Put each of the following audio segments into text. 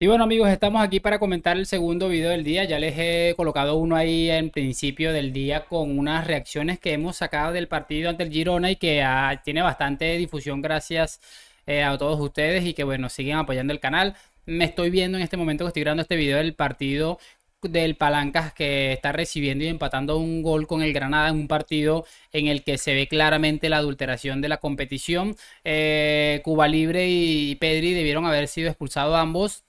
Y bueno amigos, estamos aquí para comentar el segundo video del día. Ya les he colocado uno ahí en principio del día con unas reacciones que hemos sacado del partido ante el Girona y que ah, tiene bastante difusión gracias eh, a todos ustedes y que bueno, siguen apoyando el canal. Me estoy viendo en este momento que estoy grabando este video del partido del Palancas que está recibiendo y empatando un gol con el Granada en un partido en el que se ve claramente la adulteración de la competición. Eh, Cuba Libre y Pedri debieron haber sido expulsados ambos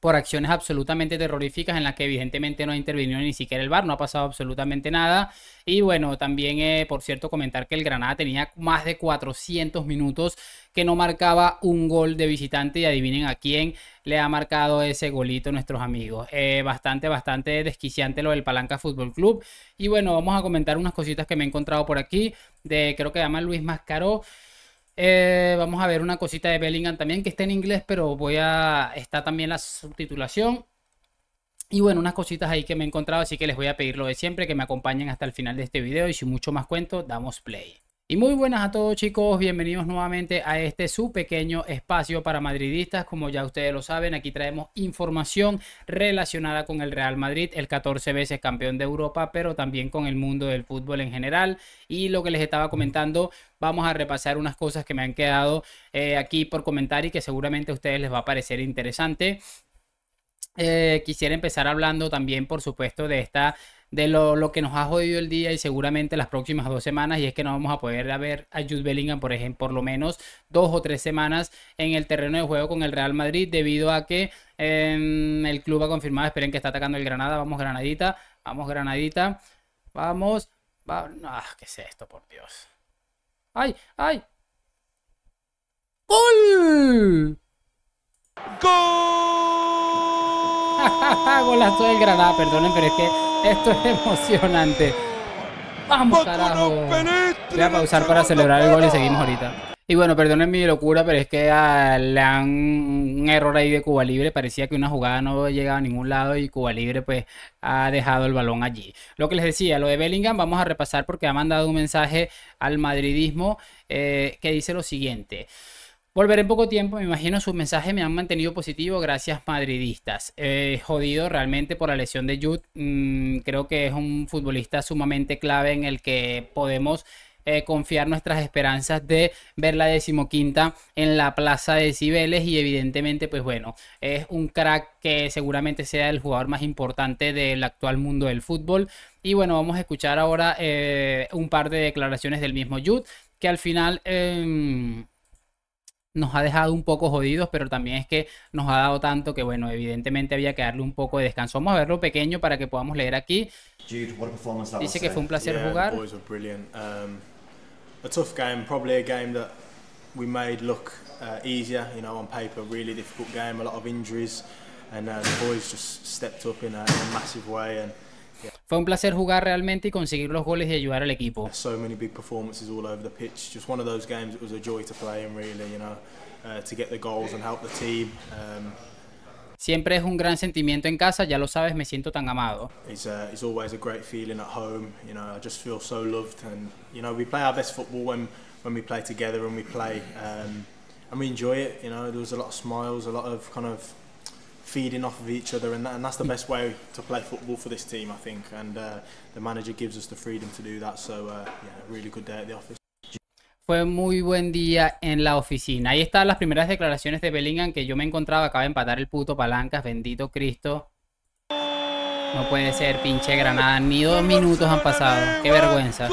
por acciones absolutamente terroríficas en las que evidentemente no ha intervenido ni siquiera el bar no ha pasado absolutamente nada. Y bueno, también, eh, por cierto, comentar que el Granada tenía más de 400 minutos que no marcaba un gol de visitante y adivinen a quién le ha marcado ese golito nuestros amigos. Eh, bastante, bastante desquiciante lo del Palanca Fútbol Club. Y bueno, vamos a comentar unas cositas que me he encontrado por aquí, de creo que llama Luis Mascaró. Eh, vamos a ver una cosita de Bellingham también que está en inglés, pero voy a. Está también la subtitulación. Y bueno, unas cositas ahí que me he encontrado, así que les voy a pedir lo de siempre, que me acompañen hasta el final de este video y si mucho más cuento, damos play. Y muy buenas a todos chicos, bienvenidos nuevamente a este su pequeño espacio para madridistas. Como ya ustedes lo saben, aquí traemos información relacionada con el Real Madrid, el 14 veces campeón de Europa, pero también con el mundo del fútbol en general. Y lo que les estaba comentando, vamos a repasar unas cosas que me han quedado eh, aquí por comentar y que seguramente a ustedes les va a parecer interesante. Eh, quisiera empezar hablando también, por supuesto, de esta de lo, que nos ha jodido el día y seguramente las próximas dos semanas, y es que no vamos a poder ver a Jude Bellingham, por ejemplo, por lo menos dos o tres semanas en el terreno de juego con el Real Madrid, debido a que em, el club ha confirmado, esperen que está atacando el Granada, vamos Granadita, vamos Granadita, vamos, ah, ¿qué es esto, por Dios? ¡Ay, ay! ¡Gol! ¡Gol! Golazo del Granada, perdonen, pero es que esto es emocionante. Vamos, carajo. Voy a pausar para celebrar el gol y seguimos ahorita. Y bueno, perdonen mi locura, pero es que ah, le han un error ahí de Cuba Libre. Parecía que una jugada no llegaba a ningún lado y Cuba Libre pues ha dejado el balón allí. Lo que les decía, lo de Bellingham vamos a repasar porque ha mandado un mensaje al madridismo eh, que dice lo siguiente. Volveré en poco tiempo, me imagino sus mensajes me han mantenido positivo, gracias madridistas. jodido realmente por la lesión de Jude, mm, creo que es un futbolista sumamente clave en el que podemos eh, confiar nuestras esperanzas de ver la decimoquinta en la plaza de Cibeles y evidentemente pues bueno es un crack que seguramente sea el jugador más importante del actual mundo del fútbol y bueno vamos a escuchar ahora eh, un par de declaraciones del mismo Jude que al final em, nos ha dejado un poco jodidos, pero también es que nos ha dado tanto que, bueno, evidentemente había que darle un poco de descanso. Vamos a verlo pequeño para que podamos leer aquí. Dice que fue un placer jugar. Um, a tough game, probably a game that we made look uh, easier, you know, on paper, really difficult game, a lot of injuries, and uh, the boys just stepped up in a, in a massive way and fue un placer jugar realmente y conseguir los goles y ayudar al equipo. So many big performances all over the pitch. Just one of those games it was a joy to play and really, you know, uh, to get the goals and help the team. Um, Siempre es un gran sentimiento en casa, ya lo sabes, me siento tan amado. It's, uh, it's always a great feeling at home, you know, I just feel so loved and you know, we play our best football when when we play together and we play um, and we enjoy it, you know, there was a lot of smiles, a lot of kind of feeding off of each other, and, that, and that's the best way to play football for this team, I think. And uh, the manager gives us the freedom to do that. So, uh, yeah, really good day at the office. Fue muy buen día en la oficina. Ahí están las primeras declaraciones de Bellingham que yo me encontraba. Acaba de empatar el puto Palancas, bendito Cristo. No puede ser, pinche Granada. Ni dos minutos han pasado. Qué vergüenza.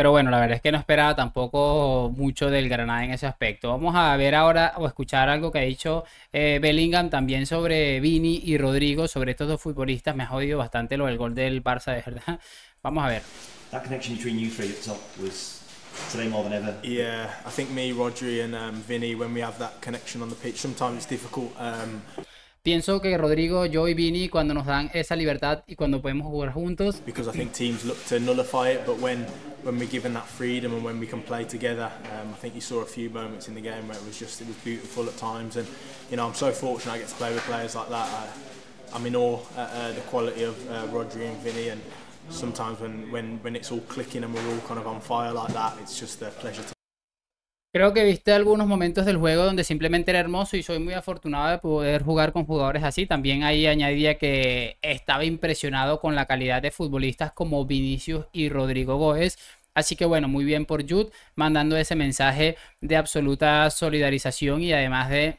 Pero bueno, la verdad es que no esperaba tampoco mucho del Granada en ese aspecto. Vamos a ver ahora o escuchar algo que ha dicho eh, Bellingham también sobre Vini y Rodrigo, sobre estos dos futbolistas. Me ha jodido bastante lo del gol del Barça, de verdad. Vamos a ver. me, pitch, Pienso que Rodrigo, yo y Vini, cuando nos dan esa libertad y cuando podemos jugar juntos. Because I think teams look to nullify it, but when when we're given that freedom and when we can play together, um, I think you saw a few moments in the game where it was just it was beautiful at times, and you know I'm so fortunate I get to play with players like that. I, I'm in awe at uh, uh, the quality of uh, Rodri and Vinny, and sometimes when when when it's all clicking and we're all kind of on fire like that, it's just a pleasure to. Creo que viste algunos momentos del juego donde simplemente era hermoso y soy muy afortunado de poder jugar con jugadores así. También ahí añadía que estaba impresionado con la calidad de futbolistas como Vinicius y Rodrigo Gómez. Así que bueno, muy bien por Jude mandando ese mensaje de absoluta solidarización y además de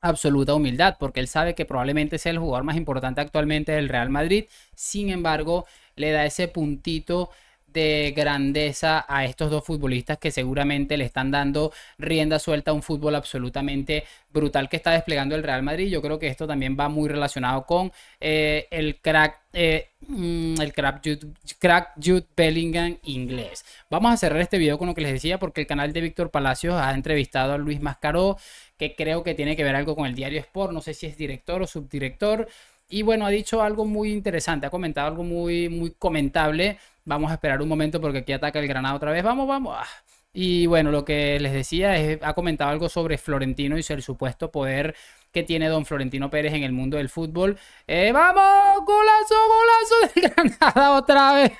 absoluta humildad, porque él sabe que probablemente sea el jugador más importante actualmente del Real Madrid. Sin embargo, le da ese puntito de grandeza a estos dos futbolistas que seguramente le están dando rienda suelta a un fútbol absolutamente brutal que está desplegando el Real Madrid. Yo creo que esto también va muy relacionado con eh, el crack. Eh, mm, el crack Jude, Bellingham inglés. Vamos a cerrar este video con lo que les decía porque el canal de Víctor Palacios ha entrevistado a Luis Mascaró que creo que tiene que ver algo con el diario Sport, no sé si es director o subdirector. Y bueno, ha dicho algo muy interesante, ha comentado algo muy, muy comentable Vamos a esperar un momento porque aquí ataca el Granada otra vez. Vamos, vamos. Ah. Y bueno, lo que les decía es, ha comentado algo sobre Florentino y el supuesto poder que tiene don Florentino Pérez en el mundo del fútbol. Eh, ¡Vamos! ¡Golazo, golazo del Granada otra vez!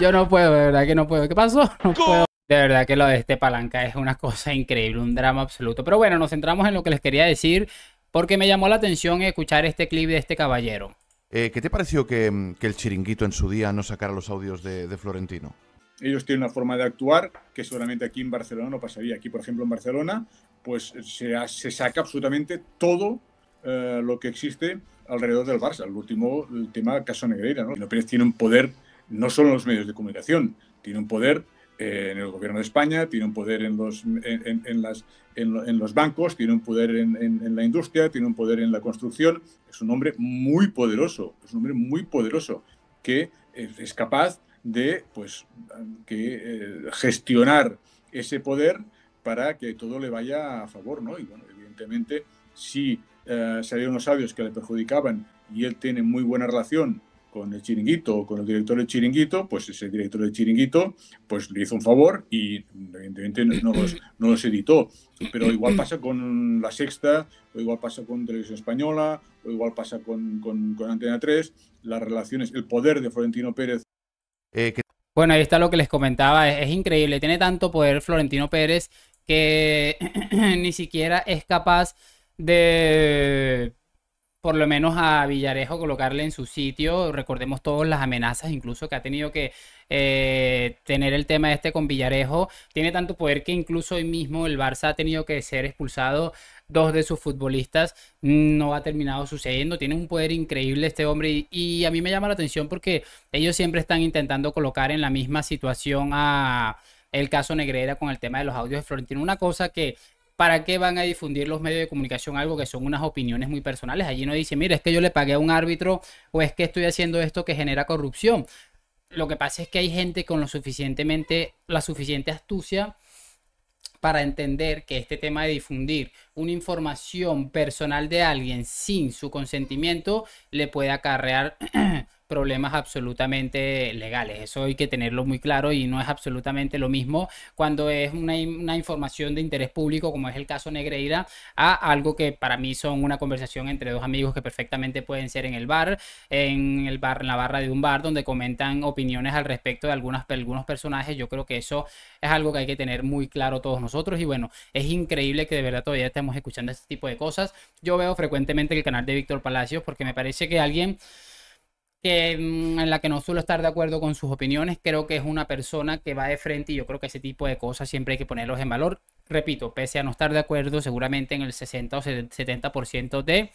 Yo no puedo, de verdad que no puedo. ¿Qué pasó? No puedo. De verdad que lo de este palanca es una cosa increíble, un drama absoluto. Pero bueno, nos centramos en lo que les quería decir porque me llamó la atención escuchar este clip de este caballero. Eh, ¿Qué te pareció mm, que, el chiringuito en su día no sacara los audios de, Florentino? Ellos tienen una forma de actuar que seguramente aquí en Barcelona no pasaría. Aquí, por ejemplo, en Barcelona, pues se, saca absolutamente todo eh, lo que existe alrededor del Barça. El último el tema Caso Negreira, ¿no? Pérez tiene un poder no solo en los medios de comunicación, tiene un poder eh, en el gobierno de España, tiene un poder en los, en, las, en los bancos, tiene un poder en, la industria, tiene un poder en la construcción. Es un hombre muy poderoso, es un hombre muy poderoso que es capaz de pues, que, eh, gestionar ese poder para que todo le vaya a favor. ¿no? Y bueno, evidentemente, si eh, salieron los sabios que le perjudicaban y él tiene muy buena relación con el chiringuito con el director del chiringuito, pues ese director del chiringuito pues le hizo un favor y evidentemente no los, editó. Pero igual pasa con La Sexta, o igual pasa con Televisión Española, o igual pasa con, con, Antena 3, las relaciones, el poder de Florentino Pérez. Eh, bueno, ahí está lo que les comentaba, es increíble, tiene tanto poder Florentino Pérez que ni siquiera es capaz de por lo menos a Villarejo colocarle en su sitio. Recordemos todas las amenazas incluso que ha tenido que eh, tener el tema este con Villarejo. Tiene tanto poder que incluso hoy mismo el Barça ha tenido que ser expulsado dos de sus futbolistas. No ha terminado sucediendo. Tiene un poder increíble este hombre. Y, a mí me llama la atención porque ellos siempre están intentando colocar en la misma situación a el caso Negrera con el tema de los audios de Florentino. Una cosa que ¿para qué van a difundir los medios de comunicación algo que son unas opiniones muy personales? Allí no dice, mira, es que yo le pagué a un árbitro o es que estoy haciendo esto que genera corrupción. Lo que pasa es que hay gente con lo suficientemente, la suficiente astucia para entender que este tema de difundir una información personal de alguien sin su consentimiento le puede acarrear problemas absolutamente legales. Eso hay que tenerlo muy claro y no es absolutamente lo mismo cuando es una, información de interés público, como es el caso Negreira, a algo que para mí son una conversación entre dos amigos que perfectamente pueden ser en el bar, en el bar, en la barra de un bar, donde comentan opiniones al respecto de algunas, de algunos personajes. Yo creo que eso es algo que hay que tener muy claro todos nosotros. Y bueno, es increíble que de verdad todavía estemos escuchando este tipo de cosas. Yo veo frecuentemente el canal de Víctor Palacios porque me parece que alguien que, mm, en la que no suelo estar de acuerdo con sus opiniones. Creo que es una persona que va de frente y yo creo que ese tipo de cosas siempre hay que ponerlos en valor. Repito, pese a no estar de acuerdo, seguramente en el 60 o 70% de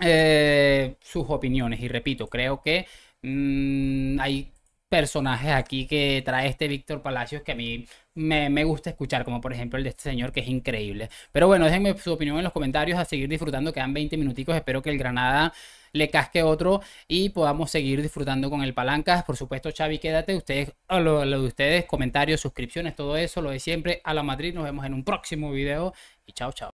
eh, sus opiniones. Y repito, creo que mm, hay personajes aquí que trae este Víctor Palacios que a mí me, gusta escuchar, como por ejemplo el de este señor que es increíble. Pero bueno, déjenme su opinión en los comentarios, a seguir disfrutando, quedan 20 minuticos, espero que el Granada le casque otro y podamos seguir disfrutando con el Palancas. Por supuesto, Xavi, quédate, ustedes, lo de ustedes, comentarios, suscripciones, todo eso, lo de siempre, a la Madrid, nos vemos en un próximo video y chao, chao.